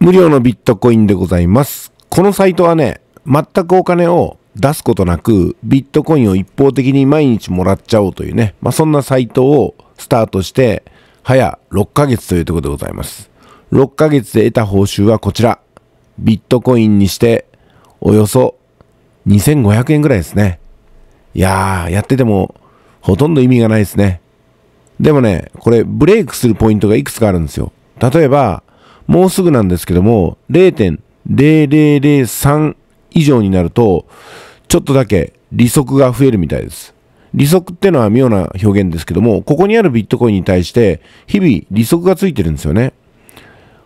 無料のビットコインでございます。このサイトはね、全くお金を出すことなく、ビットコインを一方的に毎日もらっちゃおうというね、まあ、そんなサイトをスタートして、早6ヶ月というところでございます。6ヶ月で得た報酬はこちら。ビットコインにして、およそ2500円ぐらいですね。いやー、やってても、ほとんど意味がないですね。でもね、これ、ブレイクするポイントがいくつかあるんですよ。例えば、もうすぐなんですけども、0.0003以上になると、ちょっとだけ利息が増えるみたいです。利息ってのは妙な表現ですけども、ここにあるビットコインに対して、日々利息がついてるんですよね。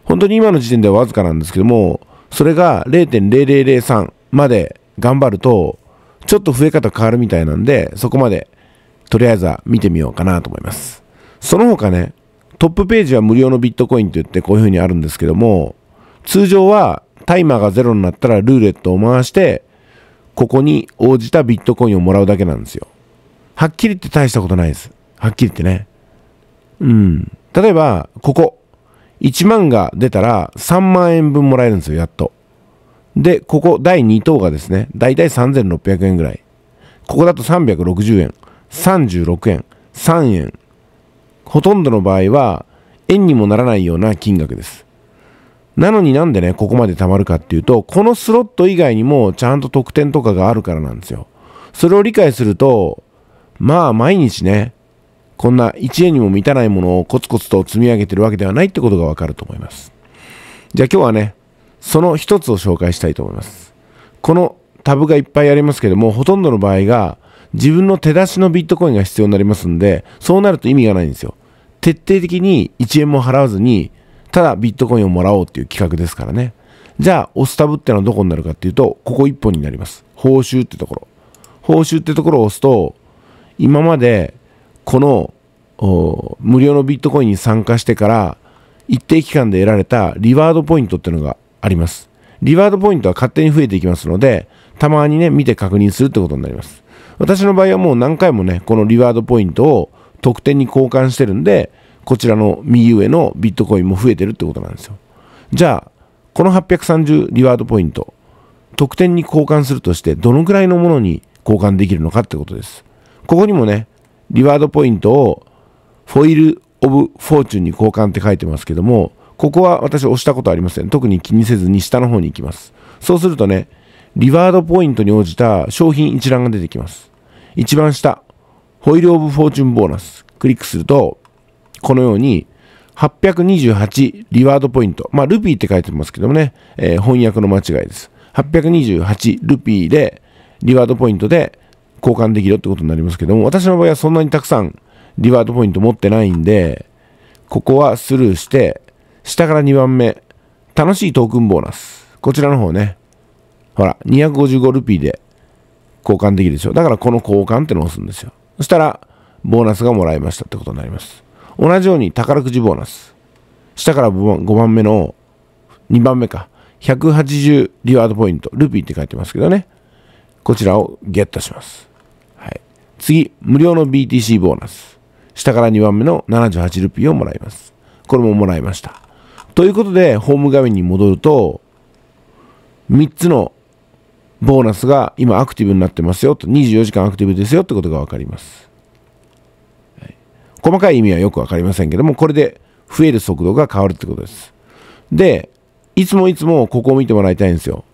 本当に今の時点ではわずかなんですけども、それが0.0003まで頑張ると、ちょっと増え方変わるみたいなんで、そこまで、とりあえずは見てみようかなと思います。その他ね、トップページは無料のビットコインといってこういう風にあるんですけども、通常はタイマーがゼロになったらルーレットを回して、ここに応じたビットコインをもらうだけなんですよ。はっきり言って大したことないです。はっきり言ってね。うん。例えば、ここ。1万が出たら3万円分もらえるんですよ、やっと。で、ここ第2等がですね、だいたい3600円ぐらい。ここだと360円、36円、3円、ほとんどの場合は円にもならないような金額です。なのになんでね、ここまで貯まるかっていうと、このスロット以外にもちゃんと得点とかがあるからなんですよ。それを理解すると、まあ毎日ね、こんな1円にも満たないものをコツコツと積み上げてるわけではないってことがわかると思います。じゃあ今日はね、その一つを紹介したいと思います。このタブがいっぱいありますけども、ほとんどの場合が自分の手出しのビットコインが必要になりますんで、そうなると意味がないんですよ。徹底的に1円も払わずに、ただビットコインをもらおうっていう企画ですからね。じゃあ、オスタブってのはどこになるかっていうと、ここ1本になります。報酬ってところ。報酬ってところを押すと、今まで、この、無料のビットコインに参加してから、一定期間で得られたリワードポイントっていうのがあります。リワードポイントは勝手に増えていきますので、たまにね、見て確認するってことになります。私の場合はもう何回もね、このリワードポイントを特典に交換してるんで、こちらの右上のビットコインも増えてるってことなんですよ。じゃあ、この830リワードポイント、特典に交換するとしてどのくらいのものに交換できるのかってことです。ここにもね、リワードポイントをフォイル・オブ・フォーチュンに交換って書いてますけども、ここは私押したことありません。特に気にせずに下の方に行きます。そうするとね、リワードポイントに応じた商品一覧が出てきます。一番下、ホイールオブフォーチュンボーナス。クリックすると、このように、828リワードポイント。まあ、ルピーって書いてますけどもね、えー、翻訳の間違いです。828ルピーで、リワードポイントで交換できるってことになりますけども、私の場合はそんなにたくさんリワードポイント持ってないんで、ここはスルーして、下から2番目、楽しいトークンボーナス。こちらの方ね、ほら、255ルピーで交換できるでしょ。だからこの交換ってのを押すんですよ。そしたら、ボーナスがもらえましたってことになります。同じように宝くじボーナス。下から5番目の、2番目か。180リワードポイント。ルピーって書いてますけどね。こちらをゲットします。はい。次、無料の BTC ボーナス。下から2番目の78ルピーをもらいます。これももらいました。ということで、ホーム画面に戻ると、3つのボーナスが今アクティブになってますよと、24時間アクティブですよってことがわかります。細かい意味はよくわかりませんけども、これで増える速度が変わるってことです。で、いつもいつもここを見てもらいたいんですよ。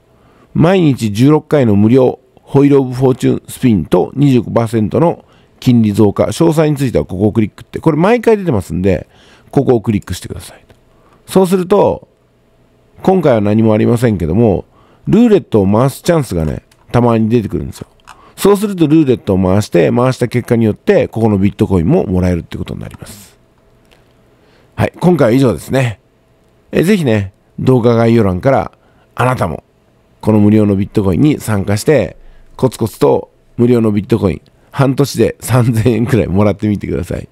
毎日16回の無料ホイール・オブ・フォーチュンスピンと25%の金利増加。詳細についてはここをクリックって、これ毎回出てますんで、ここをクリックしてください。そうすると、今回は何もありませんけども、ルーレットを回すチャンスがね、たまに出てくるんですよ。そうするとルーレットを回して、回した結果によって、ここのビットコインももらえるってことになります。はい、今回は以上ですね。えぜひね、動画概要欄から、あなたも、この無料のビットコインに参加して、コツコツと無料のビットコイン、半年で3000円くらいもらってみてください。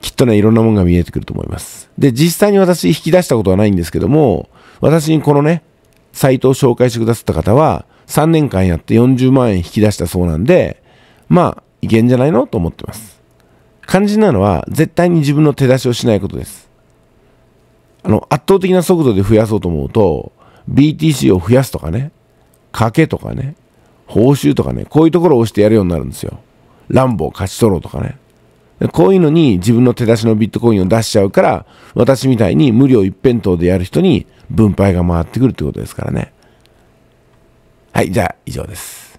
きっとね、いろんなものが見えてくると思います。で、実際に私引き出したことはないんですけども、私にこのね、サイトを紹介してくださった方は、3年間やって40万円引き出したそうなんで、まあ、いけんじゃないのと思ってます。肝心なのは、絶対に自分の手出しをしないことです。あの、圧倒的な速度で増やそうと思うと、BTC を増やすとかね、賭けとかね、報酬とかね、こういうところを押してやるようになるんですよ。ランボを勝ち取ろうとかね。こういうのに自分の手出しのビットコインを出しちゃうから、私みたいに無料一辺倒でやる人に分配が回ってくるってことですからね。はい、じゃあ以上です。